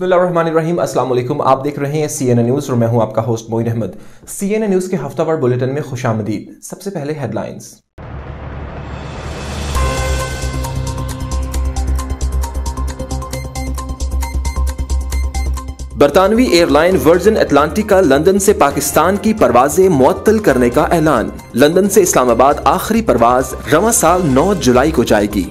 बिस्मिल्लाम अस्सलाम आप देख रहे हैं सी एन न्यूज़ और मैं हूं आपका host Moin Ahmed C N news के हफ्तावार बुलेटिन में खुश आमदीद सबसे पहले हेडलाइंस बरतानवी एयरलाइन वर्जिन अटलांटिक का लंदन से पाकिस्तान की परवाजें मुअत्तल करने का ऐलान लंदन से इस्लामाबाद आखिरी परवाज रवा साल 9 जुलाई को जाएगी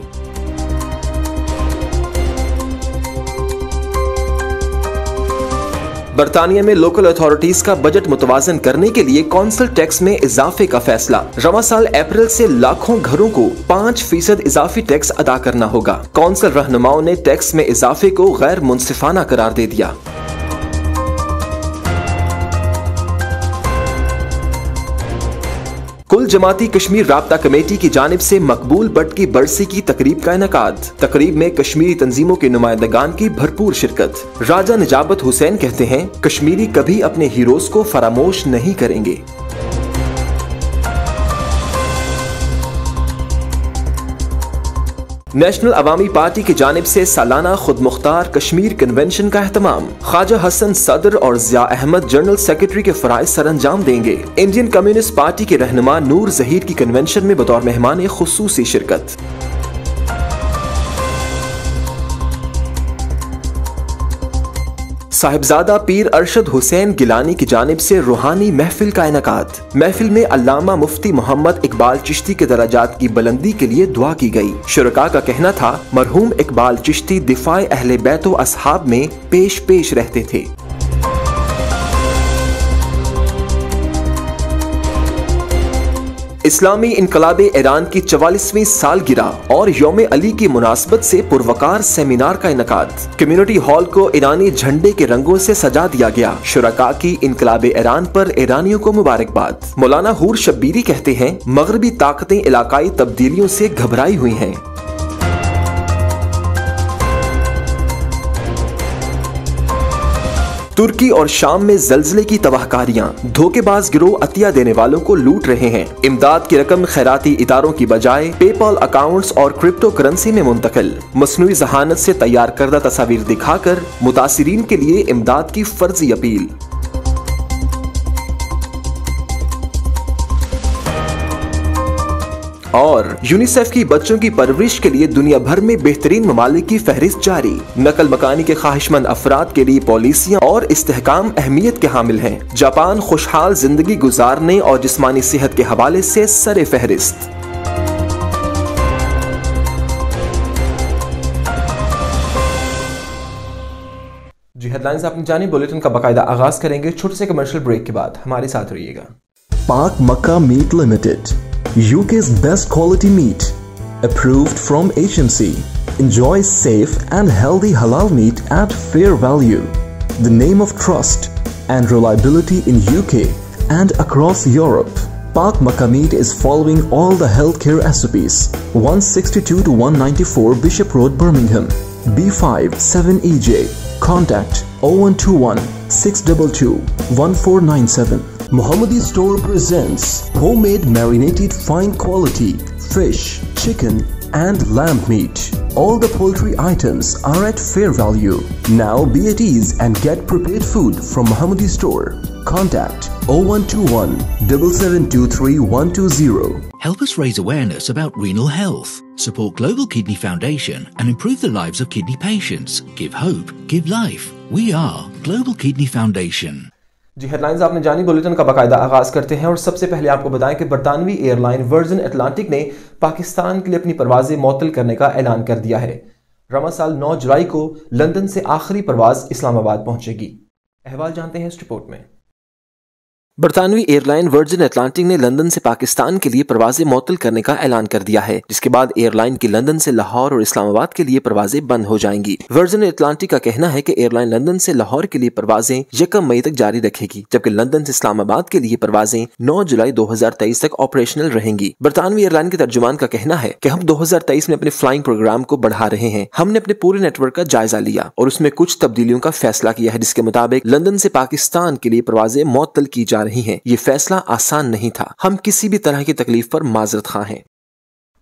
बरतानिया में लोकल अथॉरिटीज का बजट मुतवाजन करने के लिए कौंसिल टैक्स में इजाफे का फैसला रवा साल अप्रैल से लाखों घरों को पाँच फीसद इजाफी टैक्स अदा करना होगा कौंसिल रहनुमाओं ने टैक्स में इजाफे को गैर मुनसिफाना करार दे दिया जमाती कश्मीर रबता कमेटी की जानब ऐसी मकबूल बट की बरसी की तकरीब का इनका तकरीब में कश्मीरी तंजीमों के नुमाइंदगान की भरपूर शिरकत राजा निजाबत हुसैन कहते हैं कश्मीरी कभी अपने हीरोज को फरामोश नहीं करेंगे नेशनल अवामी पार्टी की जानब से सालाना खुद मुख्तार कश्मीर कन्वेंशन का अहतमाम ख्वाजा हसन सदर और जिया अहमद जनरल सेक्रेटरी के फरज सर अंजाम देंगे इंडियन कम्युनिस्ट पार्टी के रहनुमा नूर जहीर की कन्वेंशन में बतौर मेहमान खसूसी शिरकत साहिबजादा पीर अरशद हुसैन गिलानी की जानब से रूहानी महफिल का इनका महफिल में अलामा मुफ्ती मोहम्मद इकबाल चिश्ती के दराजात की बुलंदी के लिए दुआ की गई शुरा का कहना था मरहूम इकबाल चिश्ती दिफाए अहले बैतो असहाब में पेश पेश रहते थे इस्लामी इनकलाब ईरान की चवालीसवीं गिरा और योम अली की मुनासबत से पुरवकार सेमिनार का इनका कम्युनिटी हॉल को ईरानी झंडे के रंगों से सजा दिया गया शुरा की इनकलाब ईरान पर ईरानियों को मुबारकबाद मौलाना हूर शब्बीरी कहते हैं मगरबी ताकतें इलाकाई तब्दीलियों से घबराई हुई हैं तुर्की और शाम में जलजिले की तबाहकारियां धोखेबाज गिरोह अतिया देने वालों को लूट रहे हैं इमदाद की रकम खैराती इदारों की बजाय पेपॉल अकाउंट्स और क्रिप्टो करेंसी में मुंतकिल मसनू जहानत से तैयार करदा तस्वीर दिखाकर मुतासरीन के लिए इमदाद की फर्जी अपील और यूनिसेफ की बच्चों की परवरिश के लिए दुनिया भर में बेहतरीन ममालिक की फहरिस्त जारी नकल मकानी के ख्वाहिशमंद अफराद के लिए पॉलिसियाँ और इस्तेकाम अहमियत के हामिल है जापान खुशहाल जिंदगी गुजारने और जिसमानी सेहत के हवाले ऐसी सर फहरिस्त जी हेडलाइंस आपने जानी बुलेटिन का बकायदा आगाज करेंगे छोटे से कमर्शियल ब्रेक के बाद हमारे साथ रहिएगा Pak Makka meat limited UK's best quality meat, approved from HMC. Enjoy safe and healthy halal meat at fair value. The name of trust and reliability in UK and across Europe. Pak Makka is following all the healthcare SOPs. 162 to 194 Bishop Road, Birmingham. B5 7EJ. Contact 0121 622 1497. Mohammadi Store presents homemade marinated fine quality fish, chicken, and lamb meat. All the poultry items are at fair value. Now be at ease and get prepared food from Mohammadi Store. Contact 0121 7723120. Help us raise awareness about renal health. Support Global Kidney Foundation and improve the lives of kidney patients. Give hope, give life. We are Global Kidney Foundation. जी headlines आपने जानी bulletin का बकायदा आगाज करते हैं और सबसे पहले आपको बताएं कि बरतानवी एयरलाइन वर्जन अटलांटिक ने पाकिस्तान के लिए अपनी परवाजें मअतल करने का ऐलान कर दिया है रवा साल नौ जुलाई को लंदन से आखिरी परवाज इस्लामाबाद पहुंचेगी अहवाल जानते हैं इस रिपोर्ट में बरतानवी एयरलाइन वर्जिन अटलांटिक ने लंदन से पाकिस्तान के लिए परवाजें मुतल करने का ऐलान कर दिया है जिसके बाद एयरलाइन की लंदन से लाहौर और इस्लामाबाद के लिए परवाजें बंद हो जाएंगी वर्जिन अटलांटिक का कहना है कि एयरलाइन लंदन से लाहौर के लिए परवाजें यकम मई तक जारी रखेगी जबकि लंदन से इस्लामाबाद के लिए परवाजें नौ जुलाई दो हजार तेईस तक ऑपरेशनल रहेंगी बरतानवी एयरलाइन के तर्जुमान का कहना है की हम दो हजार तेईस में अपने फ्लाइंग प्रोग्राम को बढ़ा रहे हैं हमने अपने पूरे नेटवर्क का जायजा लिया और उसमें कुछ तब्दीलियों का फैसला किया है जिसके मुताबिक लंदन से पाकिस्तान के लिए परवाजें मुतल की जा रही रही हैं ये फैसला आसान नहीं था हम किसी भी तरह की तकलीफ पर माजरत खां हैं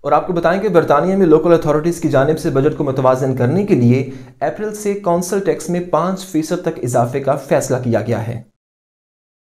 और आपको बताएं कि बरतानिया में लोकल अथॉरिटीज़ की जानब से बजट को मुतवाजन करने के लिए अप्रैल से कौंसल टैक्स में पाँच फीसद तक इजाफे का फैसला किया गया है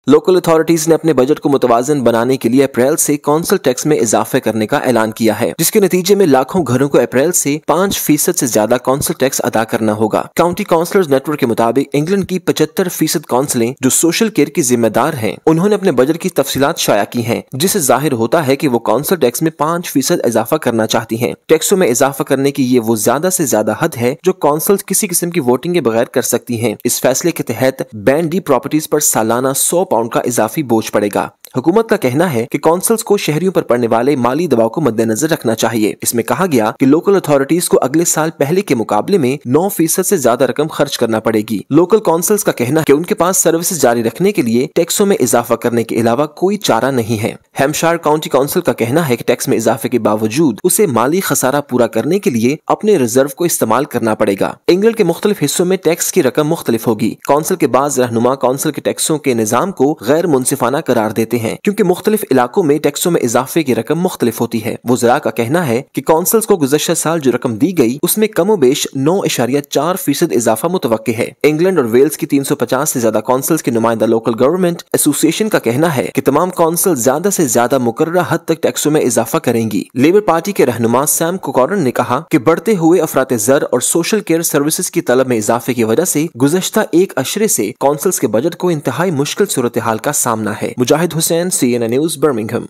लोकल अथॉरिटीज ने अपने बजट को मुतवाजन बनाने के लिए अप्रैल से कौंसल टैक्स में इजाफे करने का ऐलान किया है जिसके नतीजे में लाखों घरों को अप्रैल से पाँच फीसद ऐसी ज्यादा कौंसल टैक्स अदा करना होगा काउंटी काउंसलर्स नेटवर्क के मुताबिक इंग्लैंड की पचहत्तर फीसद काउंसिले जो सोशल केयर की जिम्मेदार है उन्होंने अपने बजट की तफसीत शाया की है जिससे जाहिर होता है की वो कौंसल टैक्स में पाँच फीसद इजाफा करना चाहती है टैक्सों में इजाफा करने की ये वो ज्यादा ऐसी ज्यादा हद है जो काउंसिल किसी किस्म की वोटिंग के बगैर कर सकती है इस फैसले के तहत बैंड डी प्रॉपर्टीज आरोप सालाना सौ पाउंड का इजाफी बोझ पड़ेगा हुकूमत का कहना है कि कौंसल्स को शहरियों पर पड़ने वाले माली दबाव को मद्देनजर रखना चाहिए इसमें कहा गया कि लोकल अथॉरिटीज को अगले साल पहले के मुकाबले में नौ फीसद ऐसी ज्यादा रकम खर्च करना पड़ेगी लोकल काउंसिल्स का कहना है कि उनके पास सर्विस जारी रखने के लिए टैक्सों में इजाफा करने के अलावा कोई चारा नहीं है हेमशार काउंटी काउंसिल का कहना है कि टैक्स में इजाफे के बावजूद उसे माली खसारा पूरा करने के लिए अपने रिजर्व को इस्तेमाल करना पड़ेगा इंग्लैंड के मुख्तलिफ हिस्सों में टैक्स की रकम मुख्तलिफ होगी काउंसिल के बाद रहनुमा काउंसिल के टैक्सों के निजाम को गैर मुनसिफाना करार देते हैं है क्योंकि मुख्तलिफ इलाकों में टैक्सों में इजाफे की रकम मुख्तलिफ होती है वजरा का कहना है की कौंसल्स को गुजशत साल जो रकम दी गई उसमें कमो बेश नौ इशारिया चार फीसद इजाफा मुतव है इंग्लैंड और वेल्स की तीन सौ पचास ऐसी ज्यादा काउंसिल्स के नुमाइंदा लोकल गवर्नमेंट एसोसिएशन का कहना है की तमाम काउंसिल ज्यादा ऐसी ज्यादा मुकर हद तक टैक्सों में इजाफा करेंगी लेबर पार्टी के रहनुमा सैम कुकॉरन ने कहा की बढ़ते हुए अफरात जर और सोशल केयर सर्विस की तलब में इजाफे की वजह ऐसी गुजशत एक अशरे ऐसी काउंसिल्स के बजट को इंतहाई मुश्किल सूरत हाल का सामना है Mujahid Hussain Hussain CNN news Birmingham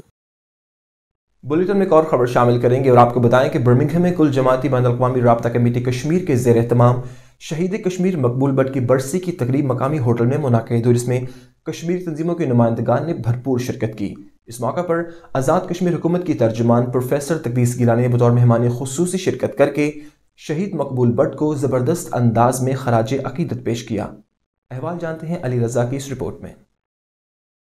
bulletin में एक और खबर शामिल करेंगे और आपको बताएं कि बर्मिंगहम में कुल जमाती बैन अवी रबा कमेटी कश्मीर के जेर तमाम शहीद कश्मीर मकबूल बट की बरसी की तकरीब मकामी होटल में मुनद हुई जिसमें कश्मीरी तंजीमों के नुमाइंदगान ने भरपूर शिरकत की इस मौका पर आज़ाद कश्मीर हुकूमत की तर्जुमान प्रोफेसर तकदीस गिलानी ने बतौर मेहमान खसूस शिरकत करके शहीद मकबूल बट को ज़बरदस्त अंदाज में खराज अकीदत पेश किया अहवाल जानते हैं अली रजा की इस रिपोर्ट में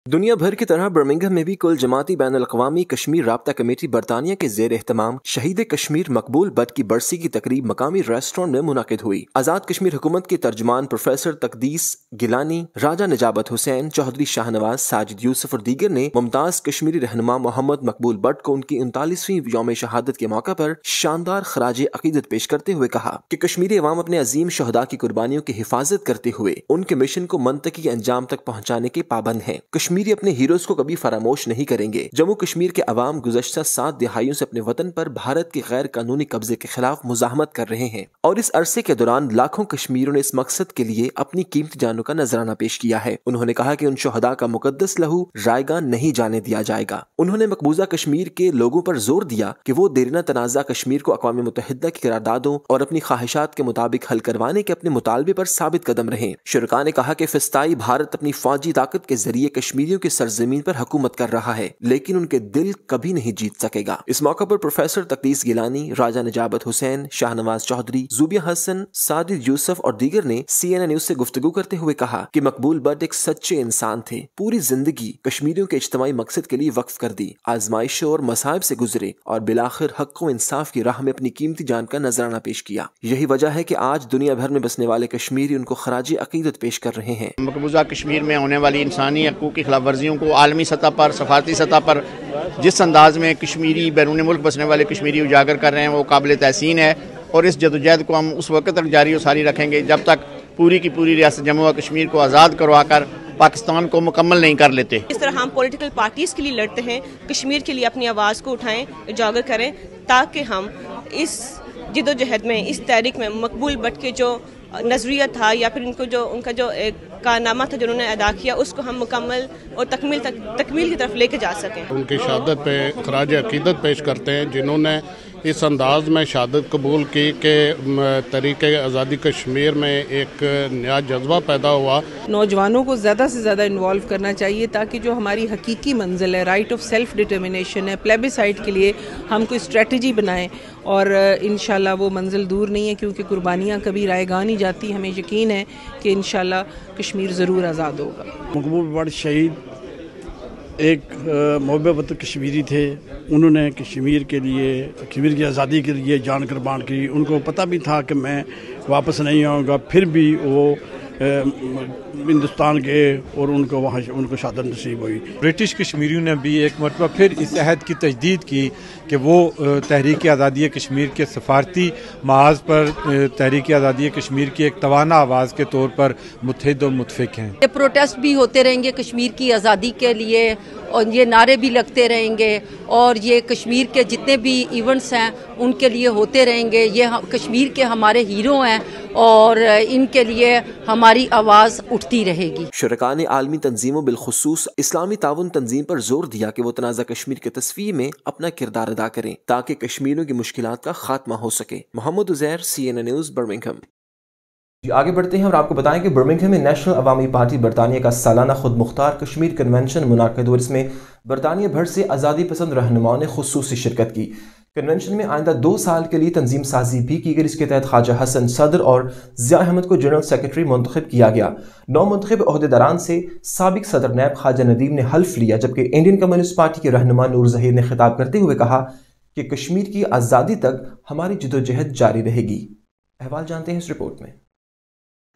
दुनिया भर की तरह बर्मिंगम में भी कुल जमाती बैन अवी कश्मीर रबता कमेटी बरतानिया के जेर एहतमाम शहीद कश्मीर मकबूल बट की बरसी की तकरीब मकामी रेस्टोरेंट में मुनद हुई आज़ाद कश्मीर हुकूमत के तर्जमान प्रोफेसर तकदीस गिलानी राजा नजाबत हुसैन चौधरी शाहनवाज साजिद यूसुफ और दीगर ने मुमताज़ कश्मीरी रहनमा मोहम्मद मकबूल बट को उनकी उनतालीसवीं योम शहादत के मौका पर शानदार खराज अकीदत पेश करते हुए कहा कि कश्मीरी अवाम अपने अजीम शहदा की कुर्बानियों की हिफाजत करते हुए उनके मिशन को मनतकी अंजाम तक पहुँचाने के पाबंद है कश्मीर कश्मीरी अपने हीरोज को कभी फरामोश नहीं करेंगे जम्मू कश्मीर के अवाम गुजशत सात दिहाइयों से अपने वतन पर भारत के गैर कानूनी कब्जे के खिलाफ मुजामत कर रहे हैं और इस अरसे के दौरान लाखों कश्मीरों ने इस मकसद के लिए अपनी कीमती जानों का नजराना पेश किया है उन्होंने कहा की उन शहदा का मुकदस लहू रायगा नहीं जाने दिया जाएगा उन्होंने मकबूजा कश्मीर के लोगों पर जोर दिया कि वो देरना तनाजा कश्मीर को अकवा मुतहदा की करारदादों और अपनी ख्वाहिशात के मुताबिक हल करवाने के अपने मुतालबे पर साबित कदम रहे शुरा ने कहा कि फिस्ताई भारत अपनी फौजी ताकत के जरिए कश्मीर कश्मीरियों की सरजमीन पर हुकूमत कर रहा है लेकिन उनके दिल कभी नहीं जीत सकेगा इस मौके पर प्रोफेसर तकलीस गिलानी राजा नजाबत हुसैन शाहनवाज चौधरी जुबिया हसन सादिद यूसुफ और दीगर ने सी एन एन न्यूज से गुफ्तगु करते हुए कहा की मकबूल बट एक सच्चे इंसान थे पूरी जिंदगी कश्मीरियों के इज्तमी मकसद के लिए वक्फ कर दी आजमाइशों और मसाइब ऐसी गुजरे और बिलाखिर हक को इंसाफ की राह में अपनी कीमती जान का नजराना पेश किया यही वजह है की आज दुनिया भर में बसने वाले कश्मीरी उनको खराजी अकीदत पेश कर रहे हैं मकबूजा कश्मीर में होने वाली इंसानी हकूक की खिलाफ वर्जियों को आलमी सतह पर सफारती सतह पर जिस अंदाज में कश्मीरी बैरून मुल्क बसने वाले कश्मीरी उजागर कर रहे हैं वो काबिल तहसीन है और इस जदोजहद को हम उस वक्त तक जारी और सारी रखेंगे जब तक पूरी की पूरी रियासत जम्मू और कश्मीर को आज़ाद करवा कर पाकिस्तान को मुकम्मल नहीं कर लेते इस तरह हम पॉलिटिकल पार्टीज़ के लिए लड़ते हैं कश्मीर के लिए अपनी आवाज़ को उठाएं उजागर करें ताकि हम इस जदोजहद में इस तहरीक में मकबूल बट के जो नज़रिया था या फिर उनको जो उनका जो एक कारनामा था जिन्होंने अदा किया उसको हम मुकम्मल और तकमील तक, तकमील की तरफ लेके जा सकें उनकी शहादत पे खराज अकीदत पेश करते हैं जिन्होंने इस अंदाज में शहादत कबूल की कि तरीके आज़ादी कश्मीर में एक नया जज्बा पैदा हुआ नौजवानों को ज़्यादा से ज़्यादा इन्वॉल्व करना चाहिए ताकि जो हमारी हकीकी मंजिल है राइट ऑफ सेल्फ डिटर्मिनेशन है प्लेबिसाइड के लिए हम कोई स्ट्रेटजी बनाएं और इन वो मंजिल दूर नहीं है क्योंकि कुर्बानियाँ कभी रायगा नहीं जाती हमें यकीन है कि इन कश्मीर ज़रूर आज़ाद होगा मकबूल बड़ शहीद एक मोहब्बत कश्मीरी थे उन्होंने कश्मीर के लिए कश्मीर की आज़ादी के लिए जान कुर्बान की उनको पता भी था कि मैं वापस नहीं आऊँगा फिर भी वो हिंदुस्तान गए और उनको वहाँ उनको शादत नसीब हुई ब्रिटिश कश्मीरियों ने भी एक मरतबा फिर इस अहद की तजदीद की कि वो तहरीक आज़ादी कश्मीर के सफारती महाज पर तहरीक आज़ादी कश्मीर की एक तोाना आवाज़ के तौर पर मुतहद और मुतफिक हैं ये प्रोटेस्ट भी होते रहेंगे कश्मीर की आज़ादी के लिए और ये नारे भी लगते रहेंगे और ये कश्मीर के जितने भी इवेंट्स हैं उनके लिए होते रहेंगे ये कश्मीर के हमारे हीरो हैं और इनके लिए हमारी आवाज़ उठती रहेगी शुरा ने आलमी तनजीमों बिलखसूस इस्लामी ताउन तंजीम पर जोर दिया कि वो तनाज़ा कश्मीर के तस्वीर में अपना किरदार अदा करें ताकि कश्मीरों की मुश्किल का खात्मा हो सके Mohammad Uzair C N A news Birmingham जी आगे बढ़ते हैं और आपको बताएं कि बर्मिंगहम में नेशनल अवामी पार्टी बरतानिया का सालाना खुद मुख्तार कश्मीर कन्वेंशन मुनद और इसमें बरतानिया भर से आज़ादी पसंद रहनुमाओं ने खसूस शिरकत की कन्वेंशन में आइंदा दो साल के लिए तंजीम साजी भी की गई जिसके तहत ख्वाजा हसन सदर और ज़िया अहमद को जनरल सेक्रेटरी मंतखब किया गया नौ मंतखब अहदेदारान से सबक सदर नैब ख्वाजा नदीम ने हल्फ लिया जबकि इंडियन कम्युनिस्ट पार्टी के रहनुमा नूर जहीर ने खिताब करते हुए कहा कि कश्मीर की आज़ादी तक हमारी जदोजहद जारी रहेगी अहवाल जानते हैं इस रिपोर्ट में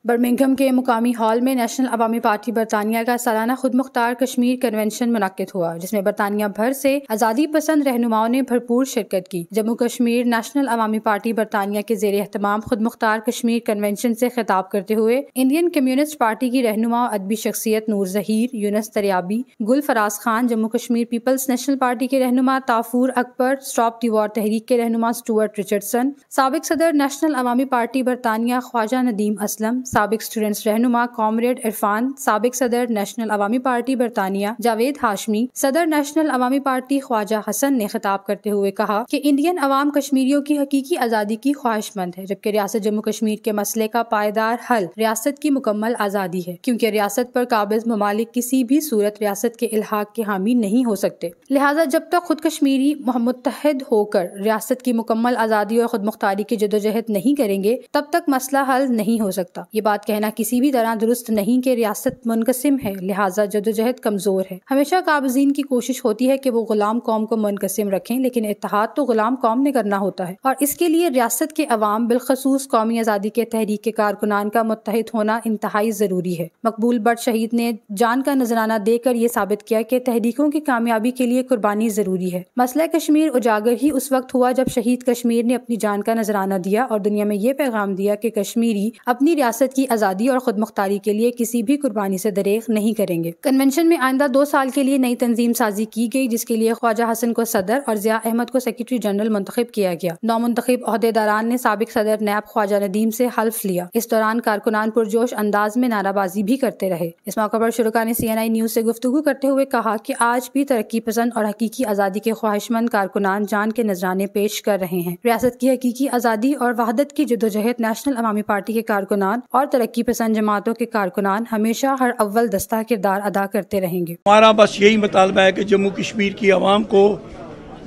बर्मिंगम के मुकामी हॉल में नेशनल अवामी पार्टी बरतानिया का सालाना खुद मुख्तार कश्मीर कन्वेंशन मुनद हुआ जिसमें बरतानिया भर से आज़ादी पसंद रहनुमाओं ने भरपूर शिरकत की जम्मू कश्मीर नेशनल अवामी पार्टी बरतानिया के जेर अहतमाम खुद मुख्तार कश्मीर कन्वेंशन से खिताब करते हुए इंडियन कम्यूनिस्ट पार्टी की रहनुमा अदबी शख्सियत नूर Zaheer Younus Daryabi Gul Faraz Khan Jammu Kashmir People's National Party के रहनुमा ताफूर अकबर स्टॉप दीवार तहरीक के रहनुमा स्टूअर्ट रिचर्डसन सबक सदर नेशनल अवामी पार्टी बरतानिया ख्वाजा नदीम असलम सबक स्टूडेंट्स रहनुमा कॉमरेड इरफान सबक सदर नेशनल अवामी पार्टी बरतानिया जावेद हाशमी सदर नेशनल अवामी पार्टी ख्वाजा हसन ने खिताब करते हुए कहा कि इंडियन अवाम कश्मीरियों की हकीकी आज़ादी की ख्वाहिशमंद है जबकि रियासत जम्मू कश्मीर के मसले का पायदार हल रियासत की मुकम्मल आज़ादी है क्योंकि रियासत पर काबिज ममालिक किसी भी सूरत रियासत के इलाहा के हामी नहीं हो सकते लिहाजा जब तक खुद कश्मीरी मुतहद होकर रियासत की मुकम्मल आज़ादी और खुद मुख्तारी की जदोजहद नहीं करेंगे तब तक मसला हल नहीं हो सकता ये बात कहना किसी भी तरह दुरुस्त नहीं कि रियासत मुनकसम है लिहाजा जदोजहद कमज़ोर है हमेशा काबजीन की कोशिश होती है कि वो गुलाम कौम को मुनकसम रखें लेकिन इतिहाद तो गुलाम कौम ने करना होता है और इसके लिए रियासत के अवाम बिलखसूस कौमी आज़ादी के तहरीक कारकुनान का मुतहद होना इंतहाई ज़रूरी है मकबूल बट शहीद ने जान का नजराना देकर ये साबित किया कि तहरीकों की कामयाबी के लिए कुर्बानी ज़रूरी है मसला कश्मीर उजागर ही उस वक्त हुआ जब शहीद कश्मीर ने अपनी जान का नजराना दिया और दुनिया में ये पैगाम दिया कि कश्मीरी अपनी रियासत की आज़ादी और खुद मुख्तारी के लिए किसी भी कुर्बानी से दरेख नहीं करेंगे कन्वेंशन में आइंदा दो साल के लिए नई तंजीम साजी की गई जिसके लिए ख्वाजा हसन को सदर और जिया अहमद को सेक्रेटरी जनरल मुंतब किया गया नौ मुंतब अहदेदारान ने सबक सदर नैब ख्वाजा नदीम से हल्फ लिया इस दौरान कारकुनान पुरजोश अंदाज में नाराबाजी भी करते रहे इस मौके पर शुरुका ने सी एन आई न्यूज से गुफ्तु करते हुए कहा की आज भी तरक्की पसंद और हकीकी आज़ादी के ख्वाहिशमंद कारकुनान जान के नजराने पेश कर रहे हैं रियासत की हकीकी आज़ादी और वहादत की जदोजहद नेशनल अवामी पार्टी के कारकुनान और और तरक्की पसंद जमातों के कारकुनान हमेशा हर अव्वल दस्ता किरदार अदा करते रहेंगे हमारा बस यही मुतालबा है कि जम्मू कश्मीर की आवाम को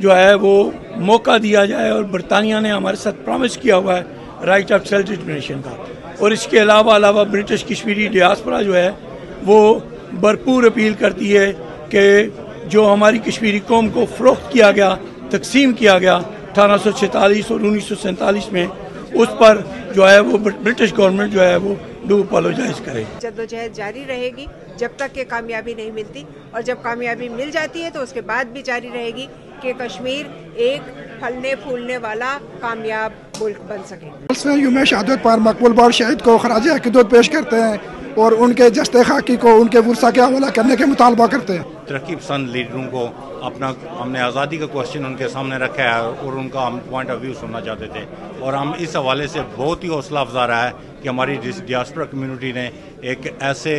जो है वो मौका दिया जाए और बरतानिया ने हमारे साथ प्रामिस किया हुआ है राइट ऑफ सेल्फ डिटमिनेशन का और इसके अलावा अलावा ब्रिटिश कश्मीरी डियासपरा जो है वो भरपूर अपील करती है कि जो हमारी कश्मीरी कौम को फ़रोख्त किया गया तकसीम किया गया अठारह सौ छतालीस और उन्नीस सौ सैंतालीस में उस पर जो है वो ब्रिटिश गवर्नमेंट जो है वो डू अपोलोजाइज करेगी जद्दोजहद जारी रहेगी जब तक के कामयाबी नहीं मिलती और जब कामयाबी मिल जाती है तो उसके बाद भी जारी रहेगी कि कश्मीर एक फलने फूलने वाला कामयाब मुल्क बन सके इसमें युमे शहादत पर मकबूल बार शहीद को खराज अकीदत पेश करते हैं और उनके जस्ते खाकी को उनके वर्षा के हवाला करने के मुतालबा करते हैं तरक्की पसंद लीडरों को अपना हमने आज़ादी का क्वेश्चन उनके सामने रखा है और उनका हम पॉइंट ऑफ व्यू सुनना चाहते थे और हम इस हवाले से बहुत ही हौसला अफजा रहा है कि हमारी डियास्परा कम्युनिटी ने एक ऐसे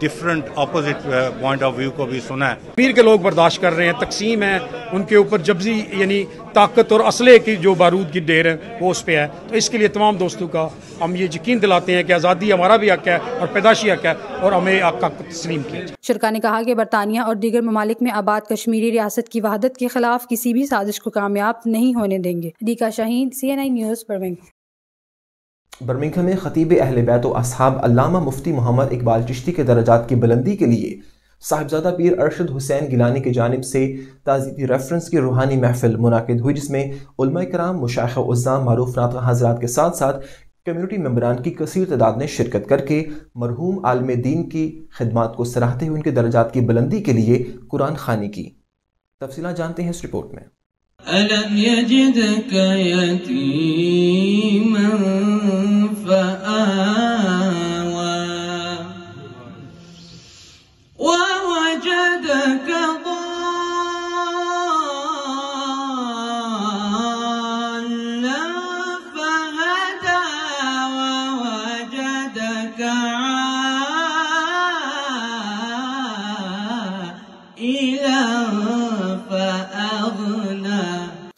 different opposite point of view को भी सुना है पीर के लोग बर्दाश्त कर रहे हैं तकसीम है उनके ऊपर जब्जी यानी ताकत और असले की जो बारूद की ढेर है वो उस पर है तो इसके लिए तमाम दोस्तों का हम ये यकीन दिलाते हैं कि आज़ादी हमारा भी हक है और पैदाशी हक है और हमें हक तस्लीम किया शरका ने कहा कि बरतानिया और दीगर ममालिक में आबाद कश्मीरी रियासत की वहादत के खिलाफ किसी भी साजिश को कामयाब नहीं होने देंगे Deeka Shaheen C N I news Birmingham Birmingham में ख़तीब अहल बैत असहाब अल्लामा मुफ्ती मोहम्मद इकबाल चिश्ती के दर्जात की बुलंदी के लिए साहिबजादा पीर अरशद हुसैन गिलानी की जानब से ताज़ीती रेफरेंस की रूहानी महफिल मुनद हुई जिसमें कराम मुशाख उज़ाम मरूफ नात हजरात के साथ साथ कम्यूनिटी मेम्बरान की कसर तादाद ने शिरकत करके मरहूम आलम दीन की खदमात को सराहते हुए उनके दर्जात की बुलंदी के लिए कुरान खानी की तफसी जानते हैं इस रिपोर्ट में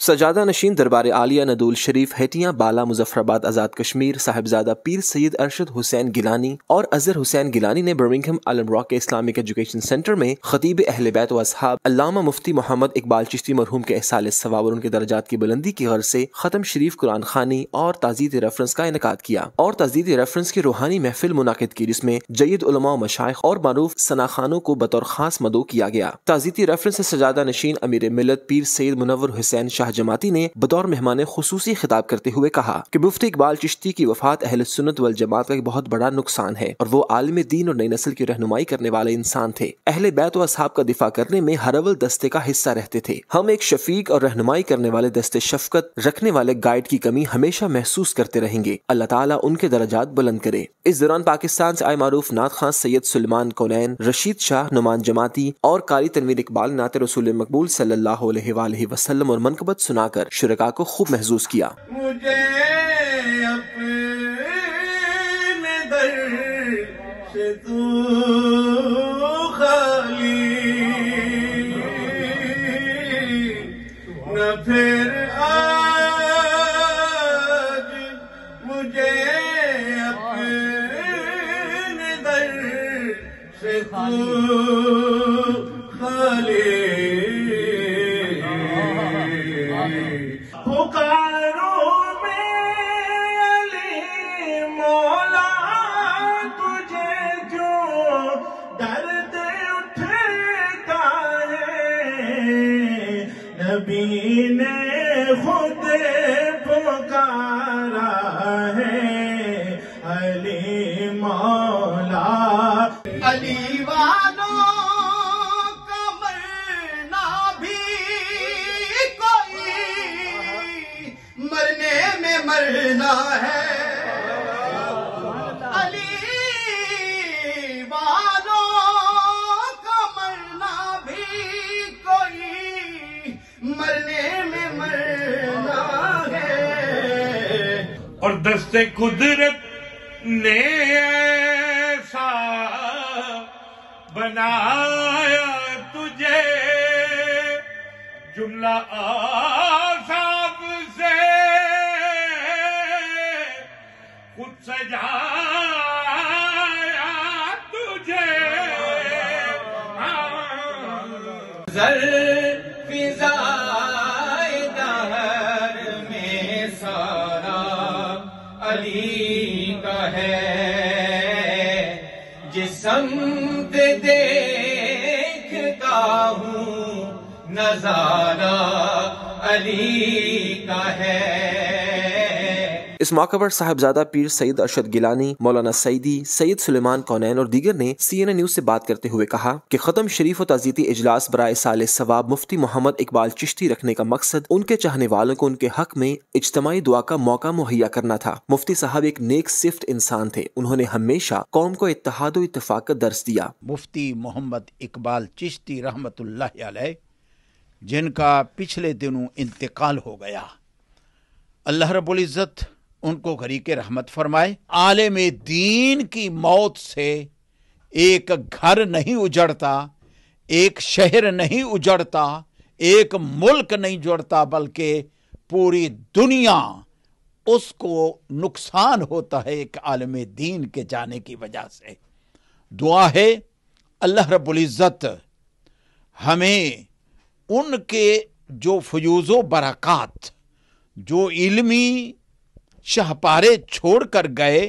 सजादा नशीन दरबार आलिया नदूल शरीफ हेटिया बाला मुजफ्फराबाद आज़ाद कश्मीर साहिबजादा पीर सैयद अरशद हुसैन गिलानी और अजहर हुसैन गिलानी ने बर्मिंगहम अलम रॉक के इस्लामिक एजुकेशन सेंटर में खतीब अहल बैत वसहाब अलामा मुफ्ती मोहम्मद इकबाल चिश्ती मरहूम के एहसाल सवाब और उनके दर्जात की बुलंदी की गर्ज से ख़त्म शरीफ कुरान खानी और तजीद रेफरेंस का इनका किया और तजीद रेफरेंस की रूहानी महफिल मुनद की जिसमें जयद मशाइ और मरूफ सना खानों को बतौर खास मदो किया गया तज़ीती रेफरेंस सजादा नशीन अमीर मिलत पीर सैद मुनवर हुसैन शाह जमाती ने बतौर मेहमान खसूसी खिताब करते हुए कहा की मुफ्ती इकबाल चिश्ती की वफात अहल सुनत वाल जमात का एक बहुत बड़ा नुकसान है और वो आलम दीन और नई नस्ल की रहनुमाई करने वाले इंसान थे अहल बैत असहाब का दिफा करने में हर अवल दस्ते का हिस्सा रहते थे हम एक शफीक और रहनुमाई करने वाले दस्ते शफकत रखने वाले गाइड की कमी हमेशा महसूस करते रहेंगे अल्लाह ताला उनके दर्जात बुलंद करे इस दौरान पाकिस्तान से आए मारूफ नाथ खान सैयद सलमान कौनैन रशीद शाह नुमान जमाती और कारी तनवीर इकबाल नात रसूल मकबूल सल्लल्लाहु अलैहि वसल्लम और मनकबत सुनाकर शुरका को खूब महसूस किया मुझे अपने है अली वालों का मरना भी कोई मरने में मरना है और दस्ते कुदरत ने ऐसा बनाया तुझे जुमला आ सजाया तुझे जल फिजाए दहर में सारा अली का है जिसम देखता हूँ नजारा अली का है इस मौके पर साहबजादा पीर सईद अरशद गिलानी मौलाना सईदी सईद सुलेमान कौनैन और दीगर ने सी एन न्यूज ऐसी बात करते हुए कहा की खत्म शरीफ और तजीती इजलास बरए साल सवाब मुफ्ती मोहम्मद इकबाल चिश्ती रखने का मकसद उनके चाहने वालों को उनके हक में इज्तमी दुआ का मौका मुहैया करना था मुफ्ती साहब एक नेक सिफ्ट इंसान थे उन्होंने हमेशा कौम को इतिहाद इतफाक का दर्ज दिया मुफ्ती मोहम्मद इकबाल चिश्ती रहमत जिनका पिछले दिनों इंतकाल हो गया अल्लाह रबुल्ज़त उनको घरी के रहमत फरमाए आलम दीन की मौत से एक घर नहीं उजड़ता एक शहर नहीं उजड़ता एक मुल्क नहीं जुड़ता बल्कि पूरी दुनिया उसको नुकसान होता है एक आलम दीन के जाने की वजह से दुआ है अल्लाह रबुल्ज़त हमें उनके जो फजूजो बरक़ात जो इल्मी चहपारे छोड़कर गए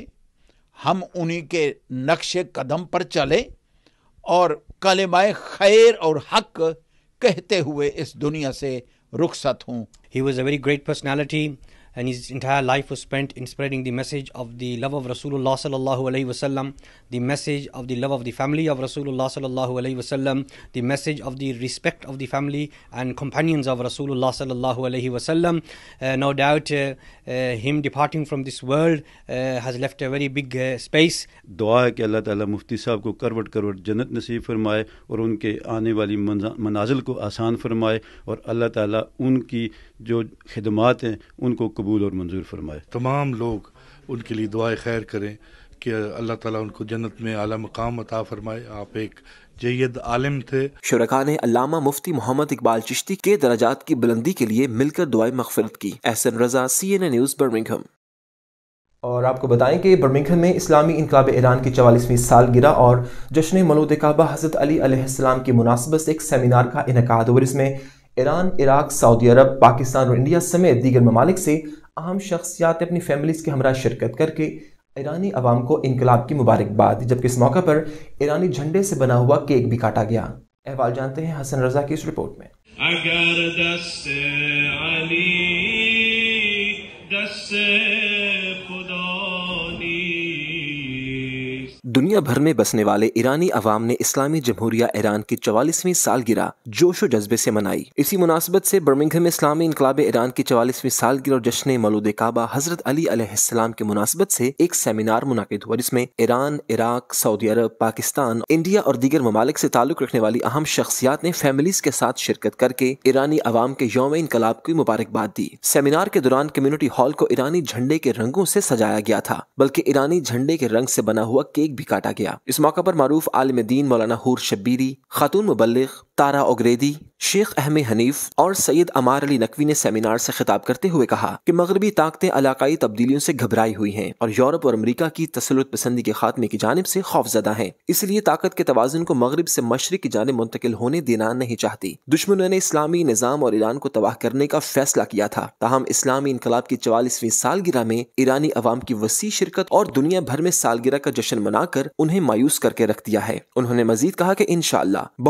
हम उन्हीं के नक्शे कदम पर चले और कलेमाए खैर और हक कहते हुए इस दुनिया से रुखसत हूँ he was a very great personality and his entire life was spent in spreading the message of the love of Rasulullah sallallahu alaihi wasallam, the message of the love of the family of Rasulullah sallallahu alaihi wasallam, the message of the respect of the family and companions of Rasulullah sallallahu alaihi wasallam. Uh, no doubt, uh, uh, him departing from this world uh, has left a very big uh, space. Dua hai कि Allah Taala Mufti sahab ko करवट करवट jannat नसीब farmaye aur unke aane wali manazil ko आसान farmaye aur Allah Taala unki जो खदमात हैं उनको कबूल और मंजूर फरमाए तमाम लोग उनके लिए दुआ खैर करें कि अल्लाह ताला उनको जन्नत में आला मकाम अता फरमाए आप एक जैद आलिम थे शुरा ने अलामा मुफ्ती मोहम्मद इकबाल चिश्ती के दराजात की बुलंदी के लिए मिलकर दुआ मगफरत की Ehsan Raza C N A news Birmingham और आपको बताएं कि बर्मिंगहम में इस्लामी इनकलाब ईरान की चवालीसवीं सालगिरह और जश्न मलोद काबा हज़रत अली अलैहिस्सलाम की मुनासबत से एक सेमिनार का इनका और इसमें Iran Iraq Saudi Arab Pakistan और इंडिया समेत दीगर ममालिक से अहम शख्सियात अपनी फैमिलीज़ के हमरा शिरकत करके ईरानी आवाम को इनकलाब की मुबारकबाद जबकि इस मौके पर ईरानी झंडे से बना हुआ केक भी काटा गया अहवाल जानते हैं हसन रजा की इस रिपोर्ट में अगर दस आली दस दुनिया भर में बसने वाले ईरानी अवाम ने इस्लामी जमहूरिया ईरान की चवालीसवीं सालगिरह जोश व जज्बे से मनाई इसी मुनासबत से बर्मिंगहम इस्लामी इनकलाब ईरान की चवालीसवीं सालगिरह और जश्न मलूद काबा हजरत अली अलैहिस्सलाम के मुनासबत से एक सेमिनार मुनद हुआ जिसमें Iran Iraq Saudi Arab Pakistan India और दीगर ममालिक से ताल्लुक रखने वाली अहम शख्सियात ने फैमिलीज के साथ शिरकत करके ईरानी अवाम के योम इनकलाब की मुबारकबाद दी सेमिनार के दौरान कम्युनिटी हॉल को ईरानी झंडे के रंगों से सजाया गया था बल्कि ईरानी झंडे के रंग से बना हुआ केक भी काटा गया इस मौका पर मरूफ आलिम दीन मौलाना हूर शब्बीरी खातून मुबलिक तारा उगरेदी शेख अहम हनीफ और सैयद अमार अली नकवी ने सेमिनार से खिताब करते हुए कहा कि मगरबी ताकतें इलाकई तब्दीलियों से घबराई हुई हैं और यूरोप और अमरीका की तसलत पसंदी के खात्मे की जानब से खौफजदा हैं इसलिए ताकत के तोजन को मगरब से मशरक की जानब मुंतकिल होने देना नहीं चाहती दुश्मनों ने इस्लामी निज़ाम और ईरान को तबाह करने का फैसला किया था ताहम इस्लामी इनकलाब की चवालीसवीं सालगिरह में ईरानी अवाम की वसी शिरकत और दुनिया भर में सालगिरह का जश्न मनाकर उन्हें मायूस करके रख दिया है उन्होंने मजीद कहा कि इन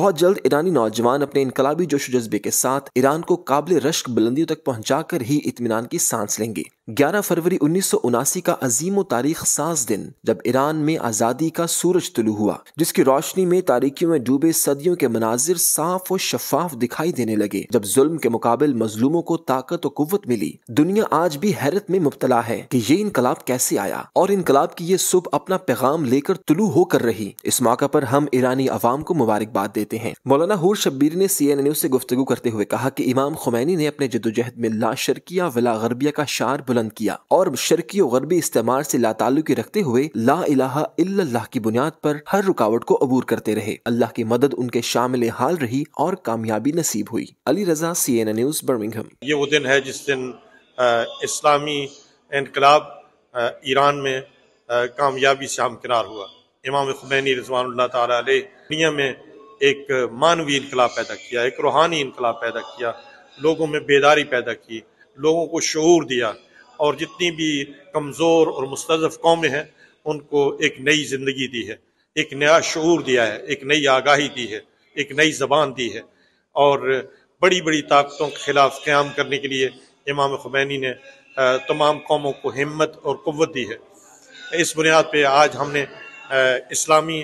बहुत जल्द ईरानी नौजवान अपने इनकलाब जवाबी जोश जज्बे के साथ ईरान को काबिल रश्क बुलंदियों तक पहुंचाकर ही इतमान की सांस लेंगी 11 फरवरी उन्नीस का अजीम तारीख साज दिन जब ईरान में आज़ादी का सूरज तुलू हुआ जिसकी रोशनी में तारीखियों में डूबे सदियों के मनाजिर साफ और शफाफ दिखाई देने लगे जब जुल्म के मुकाबले मजलूमों को ताकत और कुत मिली दुनिया आज भी हैरत में मुबतला है कि ये इनकलाब कैसे आया और इनकलाब की ये सुबह अपना पैगाम लेकर तुलू होकर रही इस मौका पर हम ईरानी अवाम को मुबारकबाद देते हैं मौलाना हूर शब्बीर ने सी एन एन न्यूज से गुफ्तु करते हुए कहा की इमाम खुमैनी ने अपने जदोजहद में ला शर्किया वला गरबिया का शार बुलंद किया और शर्की और गरबी इस्तेमाल से लाताल्लुकी रखते हुए ला इलाहा इल्लल्लाह की बुनियाद पर हर रुकावट को अबूर करते रहे अल्लाह की मदद उनके शामिल हाल रही और कामयाबी नसीब हुई Ali Raza C N news Birmingham ये वो दिन है जिस दिन इस्लामी इनकलाब ईरान में कामयाबी से हमकरार हुआ इमाम खुमैनी रजवान तुनिया में एक मानवीय इनकलाब पैदा किया एक रूहानी इनकलाब पैदा किया लोगों में बेदारी पैदा की लोगों को शूर दिया और जितनी भी कमज़ोर और मुस्तफ़ कौमें हैं उनको एक नई ज़िंदगी दी है एक नया शूर दिया है एक नई आगाही दी है एक नई ज़बान दी है और बड़ी बड़ी ताकतों के ख़िलाफ़ क़्याम करने के लिए इमाम खुमैनी ने तमाम कौमों को हिम्मत और क़वत दी है इस बुनियाद पर आज हमने इस्लामी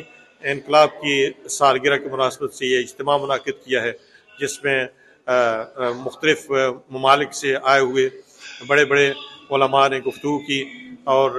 इनकलाब की सालगिरह के मुनासबत से ये इज्तम मनद किया है जिसमें मुख्तलफ़ ममालिक से आए हुए बड़े बड़े ने गुफ्तु की और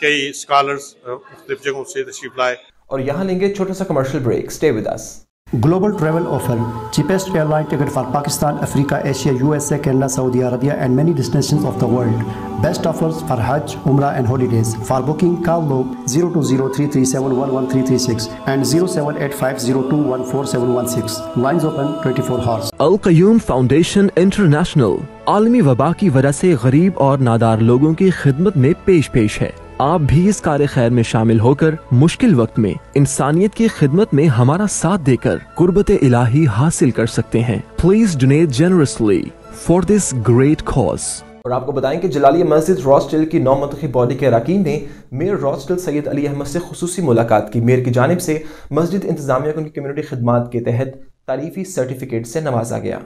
कई स्कॉलर्स मुख्तलिफ जगहों से तशरीफ लाए और यहाँ लेंगे छोटा सा commercial break stay with us global travel offer cheapest airline ticket for Pakistan Africa Asia USA Canada Saudi Arabia and many destination of the world best offers for Hajj Umrah and holidays for booking call zero two zero three three seven one one three three six and zero seven eight five zero two one four seven one six line open twenty four hours अल क्यूम foundation international आलमी वबा की वजह से गरीब और नादार लोगों की खिदमत में पेश पेश है आप भी इस कार्य खैर में शामिल होकर मुश्किल वक्त में इंसानियत की खिदमत में हमारा साथ देकर कुर्बत इलाही हासिल कर सकते हैं please donate generously for this great cause और आपको बताएं कि जलालिया मस्जिद रॉस्टल की नौ मतखी बॉडी के अरकान ने मेयर रॉस्टल सैयद अली अहमद से खसूसी मुलाकात की मेयर की जानब से मस्जिद इंतजामिया को उनकी कम्यूनिटी खदमात के तहत तारीफी सर्टिफिकेट से नवाजा गया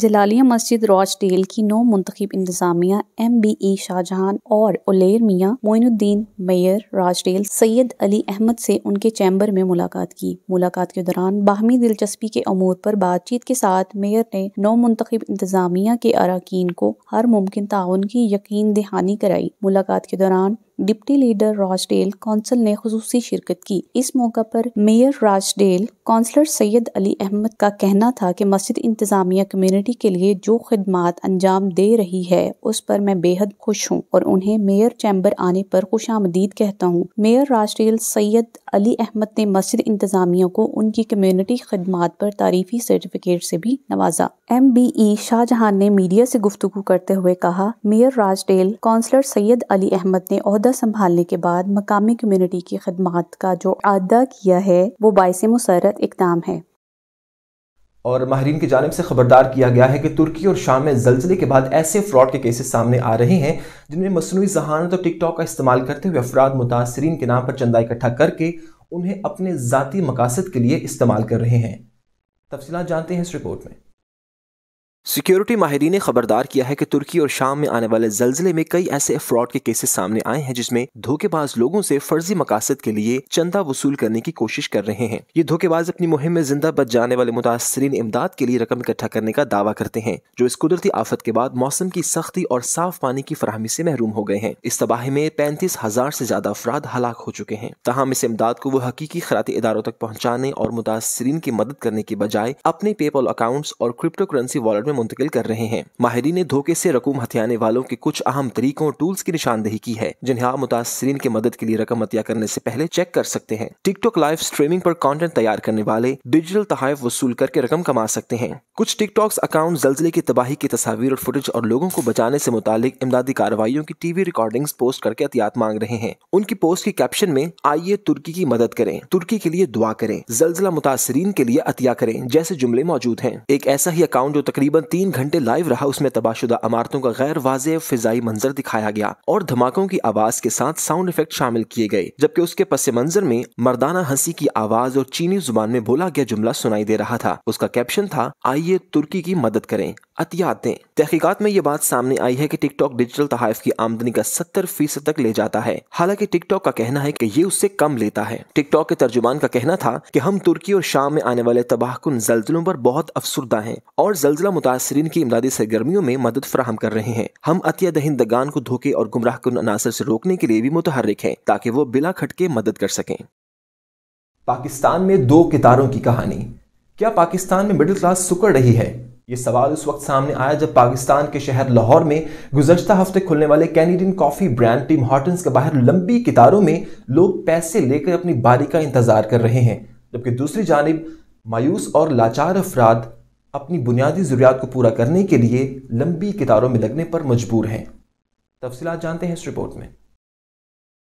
जलालिया मस्जिद टेल की नौ मुंतब इंतजामिया एम बी ई शाहजहां और उलेर मियाँ मोइनुद्दीन मेयर रॉजडेल सैयद अली अहमद से उनके चैम्बर में मुलाकात की मुलाकात के दौरान बाहमी दिलचस्पी के अमूर पर बातचीत के साथ मेयर ने नौ मुंतब इंतजामिया के अरकान को हर मुमकिन ताउन की यकीन दहानी कराई मुलाकात के दौरान डिप्टी लीडर राजडेल कौंसल ने खसूसी शिरकत की इस मौका पर mayor Rochdale councillor Syed Ali Ahmed का कहना था कि मस्जिद इंतजामिया कम्युनिटी के लिए जो खदमात अंजाम दे रही है उस पर मैं बेहद खुश हूँ और उन्हें मेयर चैम्बर आने पर खुश आमदीद कहता हूँ मेयर राजडेल सैयद अली अहमद ने मस्जिद इंतजामिया को उनकी कम्युनिटी खदमात पर तारीफी सर्टिफिकेट से भी नवाजा एम बी ई शाहजहां ने मीडिया से गुफ्तु करते हुए कहा mayor Rochdale councillor Syed Ali Ahmed ने अहदा संभालने के बाद मकामी कम्यूनिटी की खदमात का जो अदा किया है वो बायस मसरत इकदाम है और माहरीन की जानब से खबरदार किया गया है कि तुर्की और शाम में जलजिले के बाद ऐसे फ्रॉड के केसेस सामने आ रहे हैं जिनमें मसनू जहानत तो और टिकटॉक का इस्तेमाल करते हुए अफराद मुतासरीन के नाम पर चंदा इकट्ठा करके उन्हें अपने जतीी मकासद के लिए इस्तेमाल कर रहे हैं तफसीत जानते हैं इस रिपोर्ट में सिक्योरिटी माहरी ने खबरदार किया है कि तुर्की और शाम में आने वाले जलजिले में कई ऐसे फ्रॉड के केसेस सामने आए हैं जिसमें धोखेबाज लोगों से फर्जी मकासद के लिए चंदा वसूल करने की कोशिश कर रहे हैं ये धोखेबाज अपनी मुहिम में जिंदा बच जाने वाले मुतासरीन इमदाद के लिए रकम इकट्ठा करने का दावा करते हैं जो इस कुदरती आफत के बाद मौसम की सख्ती और साफ पानी की फरहमी से महरूम हो गए हैं इस तबाही में पैंतीस हजार से ज्यादा अफराद हलाक हो चुके हैं तहम इस इमदाद को वो हकीकी खराती इदारों तक पहुँचाने और मुतासरीन की मदद करने के बजाय अपने पेपल अकाउंट्स और क्रिप्टो करेंसी वॉलेट में मुंतकिल कर रहे हैं माहरी ने धोखे से रकूम हथियाने वालों के कुछ अहम तरीकों और टूल्स की निशानदेही की है जिन्हें आप मुतासरीन की मदद के लिए रकम हत्या करने से पहले चेक कर सकते हैं टिकटॉक लाइव स्ट्रीमिंग पर कंटेंट तैयार करने वाले डिजिटल तहफ वसूल करके रकम कमा सकते हैं कुछ टिकटॉक्स अकाउंट जल्जले की तबाही की तस्वीर और फुटेज और लोगों को बचाने से मुतालिक इमदादी कार्रवाइयों की टीवी रिकॉर्डिंग पोस्ट करके एहतियात मांग रहे हैं उनकी पोस्ट की कैप्शन में आइए तुर्की की मदद करें तुर्की के लिए दुआ करें जलजिला मुतासरी के लिए अतिया करें जैसे जुमले मौजूद हैं एक ऐसा ही अकाउंट जो तकरीबन तकरीबन तीन घंटे लाइव रहा उसमें तबाशुदा इमारतों का गैर वाज फिजाई मंजर दिखाया गया और धमाकों की आवाज के साथ साउंड इफेक्ट शामिल किए गए जबकि उसके पस मंजर में मर्दाना हंसी की आवाज और चीनी जुबान में बोला गया जुमला सुनाई दे रहा था उसका कैप्शन था आइए तुर्की की मदद करें अतियात दें में ये बात सामने आई है कि टिकटॉक डिजिटल तहफ़ की आमदनी का सत्तर फीसद तक ले जाता है हालांकि टिकटॉक का कहना है कि ये उससे कम लेता है टिकटॉक के तर्जुमान का कहना था कि हम तुर्की और शाम में आने वाले तबाहकुन जल्जलों पर बहुत अफसरदा हैं और जल्जला मुतासरी की इमदादी सरगर्मियों में मदद फराहम कर रहे हैं हम अतिया दहिंदगान को धोखे और गुमराह कन अनासर से रोकने के लिए भी मुतहरक हैं ताकि वो बिला खटके मदद कर सकें पाकिस्तान में दो कितारों की कहानी क्या पाकिस्तान में मिडिल क्लास सुकड़ रही है ये सवाल उस वक्त सामने आया जब पाकिस्तान के शहर लाहौर में गुजशत हफ्ते खुलने वाले Canadian coffee brand Tim Hortons के बाहर लंबी कतारों में लोग पैसे लेकर अपनी बारी का इंतजार कर रहे हैं जबकि दूसरी जानब मायूस और लाचार अफराद अपनी बुनियादी ज़रूरियात को पूरा करने के लिए लंबी कतारों में लगने पर मजबूर हैं तफसीत जानते हैं इस रिपोर्ट में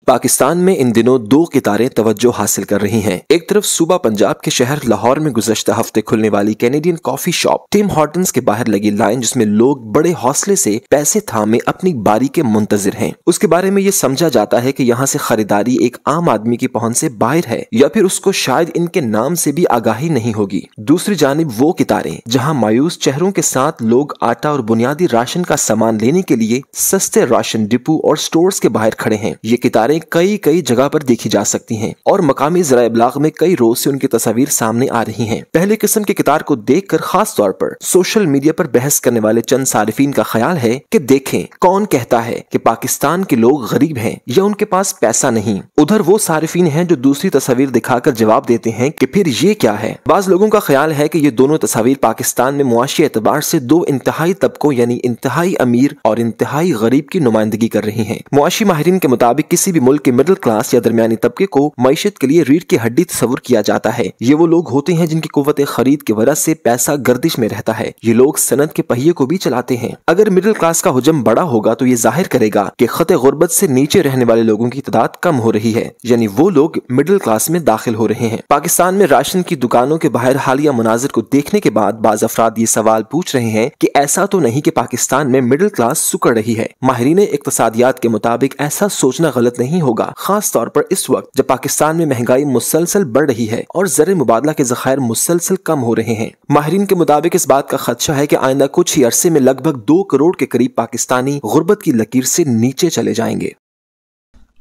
पाकिस्तान में इन दिनों दो कितारें तवज्जो हासिल कर रही हैं एक तरफ सूबा पंजाब के शहर लाहौर में गुजशत हफ्ते खुलने वाली Canadian coffee shop Tim Hortons के बाहर लगी लाइन जिसमें लोग बड़े हौसले से पैसे थामे अपनी बारी के मुंतजर हैं उसके बारे में ये समझा जाता है कि यहाँ से खरीदारी एक आम आदमी की पहुंच ऐसी बाहर है या फिर उसको शायद इनके नाम ऐसी भी आगाही नहीं होगी दूसरी जानब वो कितारे जहाँ मायूस चेहरों के साथ लोग आटा और बुनियादी राशन का सामान लेने के लिए सस्ते राशन डिपो और स्टोर के बाहर खड़े है ये कितारे तस्वीरें कई कई जगह पर देखी जा सकती है और मकामी जरा इबलाग में कई रोज से उनकी तस्वीर सामने आ रही है पहले किस्म के कितार को देख कर खास तौर पर सोशल मीडिया पर बहस करने वाले चंद सार्फिन का ख्याल है की देखें कौन कहता है की पाकिस्तान के लोग गरीब है या उनके पास पैसा नहीं उधर वो सार्फिन है जो दूसरी तस्वीर दिखाकर जवाब देते हैं की फिर ये क्या है बाज लोगों का ख्याल है की ये दोनों तस्वीर पाकिस्तान में मुआशी एतबार से दो इंतहाई तबकों यानी इंतहाई अमीर और इंतहाई गरीब की नुमाइंदगी कर रही है मुआशी माहरीन के मुताबिक किसी भी भी मुल्क के मिडिल क्लास या दरमिया तबके को मीशत के लिए रीढ़ की हड्डी तस्वर किया जाता है ये वो लोग होते हैं जिनकी कुत खरीद की वजह से पैसा गर्दिश में रहता है ये लोग सनत के पहिए को भी चलाते हैं अगर मिडिल क्लास का हजम बड़ा होगा तो ये जाहिर करेगा की खत गुर्बत ऐसी नीचे रहने वाले लोगों की तादाद कम हो रही है यानी वो लोग मिडिल क्लास में दाखिल हो रहे हैं पाकिस्तान में राशन की दुकानों के बाहर हालिया मुनाजिर को देखने के बाद बाज अफराद ये सवाल पूछ रहे हैं की ऐसा तो नहीं की पाकिस्तान में मिडिल क्लास सुकड़ रही है माहरीन इकतियात के मुताबिक ऐसा सोचना गलत नहीं नहीं होगा खास तौर पर इस वक्त जब पाकिस्तान में महंगाई मुसलसल बढ़ रही है और जर मुबादला के जखायर मुसलसल कम हो रहे हैं माहरीन के मुताबिक इस बात का खदशा है की आइंदा कुछ ही अरसे में लगभग दो करोड़ के करीब पाकिस्तानी गुर्बत की लकीर से नीचे चले जाएंगे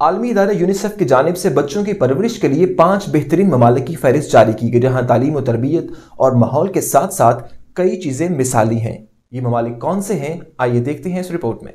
आलमी इदारे यूनिसेफ की जानब से बच्चों की परवरिश के लिए पांच बेहतरीन ममालिक की फहरिस्त जारी की गई जहां तालीम और तरबियत और माहौल के साथ साथ कई चीज़ें मिसाली हैं ये ममालिक कौन से हैं आइए देखते हैं इस रिपोर्ट में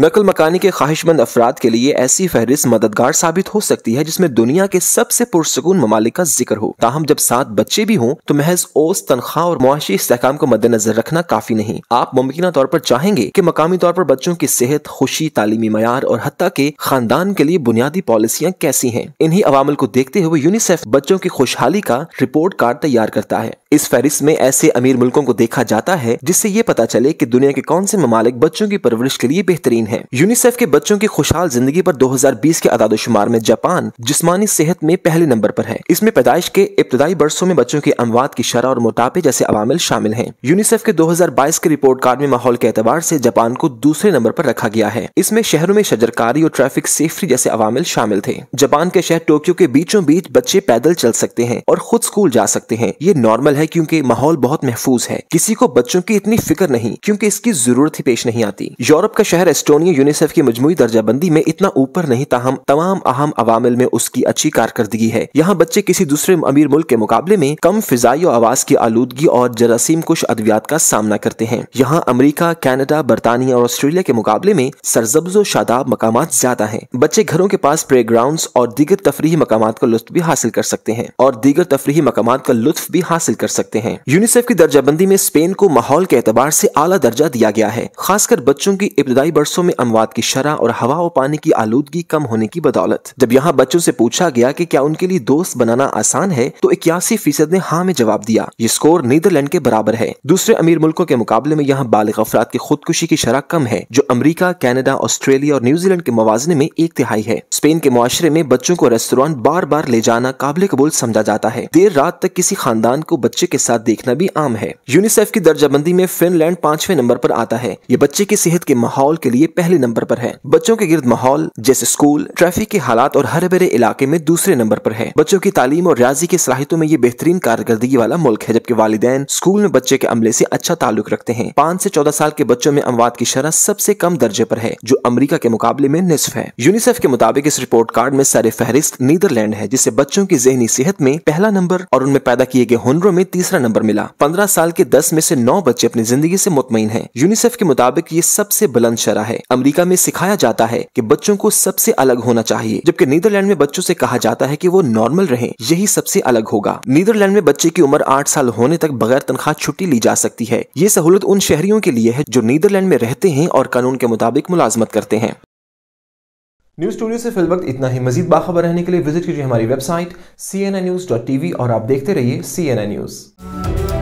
नकल मकानी के ख्वाहिशमंद अफराद के लिए ऐसी फहरिस्त मददगार साबित हो सकती है जिसमें दुनिया के सबसे पुरसकून ममालिक का जिक्र हो ताहम जब सात बच्चे भी हों तो महज ओस तनख्वाह और मुआशी इसकाम को मद्देनजर रखना काफी नहीं आप मुमकिन तौर पर चाहेंगे कि मकामी तौर पर बच्चों की सेहत खुशी तालीमी मैार और हती के खानदान के लिए बुनियादी पॉलिसियाँ कैसी है इन्हीं अवामल को देखते हुए यूनिसेफ बच्चों की खुशहाली का रिपोर्ट कार्ड तैयार करता है इस फहरिस्त में ऐसे अमीर मुल्कों को देखा जाता है जिससे ये पता चले की दुनिया के कौन से ममालिक बच्चों की परवरिश के लिए बेहतरीन अधीन है यूनिसेफ के बच्चों की खुशहाल जिंदगी पर 2020 के शुमार में जापान जिसमानी सेहत में पहले नंबर पर है इसमें पैदाइश के इब्तदाई बरसों में बच्चों की अमवात की शरह और मोटापे जैसे अवामिल शामिल है यूनिसेफ के दो के रिपोर्ट कार्ड में माहौल के एतबार ऐसी जापान को दूसरे नंबर आरोप रखा गया है इसमें शहरों में शजरकारी और ट्रैफिक सेफ्टी जैसे अवामिल शामिल थे जापान के शहर टोक्यो के बीचों बीच बच्चे पैदल चल सकते हैं और खुद स्कूल जा सकते हैं ये नॉर्मल है क्योंकि माहौल बहुत महफूज है किसी को बच्चों की इतनी फिक्र नहीं क्योंकि इसकी जरूरत ही पेश नहीं आती यूरोप का शहर एस्टो एस्टोनिया यूनिसेफ की मजमू दर्जाबंदी में इतना ऊपर नहीं ताहम तमाम अहम अवामिल में उसकी अच्छी कारकर्दगी है यहाँ बच्चे किसी दूसरे अमीर मुल्क के मुकाबले में कम फिजाई और आवाज की आलूदगी और जरासीम कुछ अद्वियात का सामना करते हैं यहाँ अमरीका कैनेडा बरतानिया और ऑस्ट्रेलिया के मुकाबले में सरजब्जो शादाब मकाम ज्यादा है बच्चे घरों के पास प्ले ग्राउंड और दीगर तफरी मकाम का लुत्फ भी हासिल कर सकते हैं और दीगर तफरी मकाम का लुत्फ भी हासिल कर सकते हैं यूनिसेफ की दर्जाबंदी में स्पेन को माहौल के एतबार ऐसी आला दर्जा दिया गया है खासकर बच्चों की इब्तदाई बरसों देशों में अमवात की शरह और हवा और पानी की आलूदगी कम होने की बदौलत जब यहाँ बच्चों से पूछा गया कि क्या उनके लिए दोस्त बनाना आसान है तो इक्यासी फीसद ने हाँ में जवाब दिया ये स्कोर नीदरलैंड के बराबर है दूसरे अमीर मुल्कों के मुकाबले में यहाँ बालिक अफराद की खुदकुशी की शरह कम है जो अमरीका कैनेडा ऑस्ट्रेलिया और न्यूजीलैंड के मुजने में एक तिहाई है स्पेन के मुआरे में बच्चों को रेस्टोरेंट बार बार ले जाना काबिल कबूल समझा जाता है देर रात तक किसी खानदान को बच्चे के साथ देखना भी आम है यूनिसेफ की दर्जाबंदी में फिनलैंड पांचवें नंबर पर आता है ये बच्चे की सेहत के माहौल के लिए पहले नंबर पर है बच्चों के गिर्द माहौल जैसे स्कूल ट्रैफिक के हालात और हरे भरे इलाके में दूसरे नंबर पर है बच्चों की तालीम और रियाजी की सलाहितों में ये बेहतरीन कारकर्दगी वाला मुल्क है जबकि वालदे स्कूल में बच्चे के अमले से अच्छा ताल्लुक रखते हैं पाँच से चौदह साल के बच्चों में अमवाद की शरह सबसे कम दर्जे पर है जो अमरीका के मुकाबले में निसफ है यूनिसेफ के मुताबिक इस रिपोर्ट कार्ड में सारे फहरिस्त नीदरलैंड है जिसे बच्चों की जहनी सेहत में पहला नंबर और उनमें पैदा किए गए हुनरों में तीसरा नंबर मिला पंद्रह साल के दस में से नौ बच्चे अपनी जिंदगी से मुतमिन है यूनिसेफ के मुताबिक ये सबसे बुलंद शरा है अमेरिका में सिखाया जाता है कि बच्चों को सबसे अलग होना चाहिए जबकि नीदरलैंड में बच्चों से कहा जाता है कि वो नॉर्मल रहे यही सबसे अलग होगा नीदरलैंड में बच्चे की उम्र आठ साल होने तक बगैर तनख्वाह छुट्टी ली जा सकती है ये सहूलत उन शहरियों के लिए है जो नीदरलैंड में रहते हैं और कानून के मुताबिक मुलाजमत करते हैं न्यूज स्टूडियो से फिल वक्त इतना ही मजीद बाखबर रहने के लिए विजिट कीजिए हमारी website C N I news dot T V और आप देखते रहिए सी एन आई न्यूज़